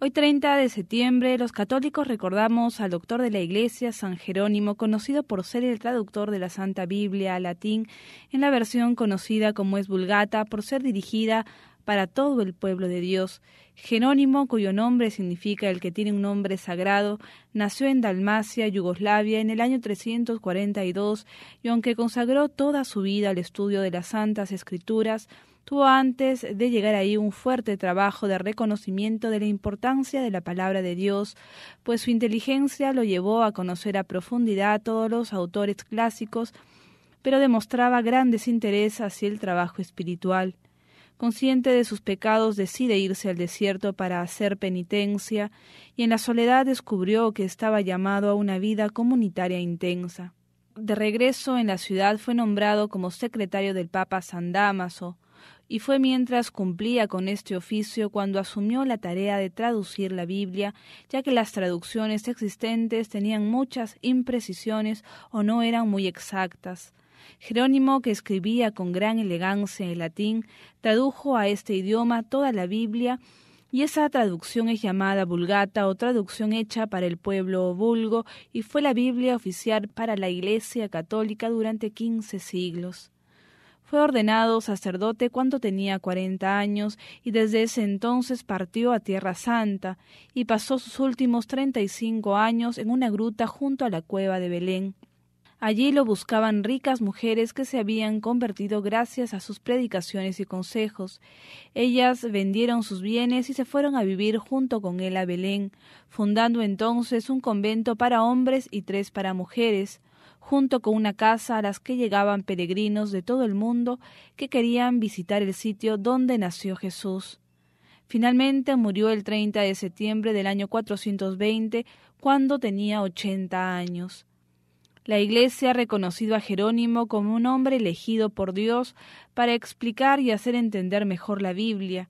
Hoy 30 de septiembre, los católicos recordamos al doctor de la Iglesia, San Jerónimo, conocido por ser el traductor de la Santa Biblia al latín en la versión conocida como es Vulgata, por ser dirigida para todo el pueblo de Dios. Jerónimo, cuyo nombre significa el que tiene un nombre sagrado, nació en Dalmacia, Yugoslavia, en el año 342, y aunque consagró toda su vida al estudio de las Santas Escrituras, tuvo antes de llegar ahí un fuerte trabajo de reconocimiento de la importancia de la palabra de Dios, pues su inteligencia lo llevó a conocer a profundidad todos los autores clásicos, pero demostraba grandes intereses hacia el trabajo espiritual. Consciente de sus pecados, decide irse al desierto para hacer penitencia y en la soledad descubrió que estaba llamado a una vida comunitaria intensa. De regreso en la ciudad fue nombrado como secretario del Papa San Damaso, y fue mientras cumplía con este oficio cuando asumió la tarea de traducir la Biblia, ya que las traducciones existentes tenían muchas imprecisiones o no eran muy exactas. Jerónimo, que escribía con gran elegancia en latín, tradujo a este idioma toda la Biblia y esa traducción es llamada Vulgata o traducción hecha para el pueblo o vulgo y fue la Biblia oficial para la Iglesia católica durante quince siglos. Fue ordenado sacerdote cuando tenía cuarenta años y desde ese entonces partió a Tierra Santa y pasó sus últimos treinta y cinco años en una gruta junto a la cueva de Belén. Allí lo buscaban ricas mujeres que se habían convertido gracias a sus predicaciones y consejos. Ellas vendieron sus bienes y se fueron a vivir junto con él a Belén, fundando entonces un convento para hombres y tres para mujeres junto con una casa a las que llegaban peregrinos de todo el mundo que querían visitar el sitio donde nació Jesús. Finalmente murió el 30 de septiembre del año 420 cuando tenía 80 años. La Iglesia ha reconocido a Jerónimo como un hombre elegido por Dios para explicar y hacer entender mejor la Biblia.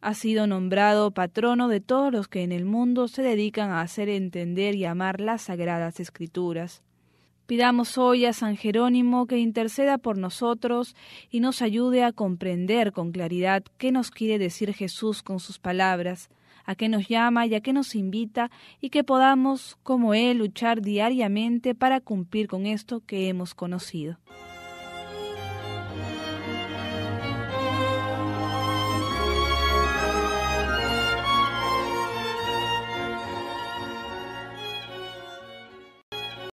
Ha sido nombrado patrono de todos los que en el mundo se dedican a hacer entender y amar las sagradas escrituras. Pidamos hoy a San Jerónimo que interceda por nosotros y nos ayude a comprender con claridad qué nos quiere decir Jesús con sus palabras, a qué nos llama y a qué nos invita, y que podamos, como Él, luchar diariamente para cumplir con esto que hemos conocido.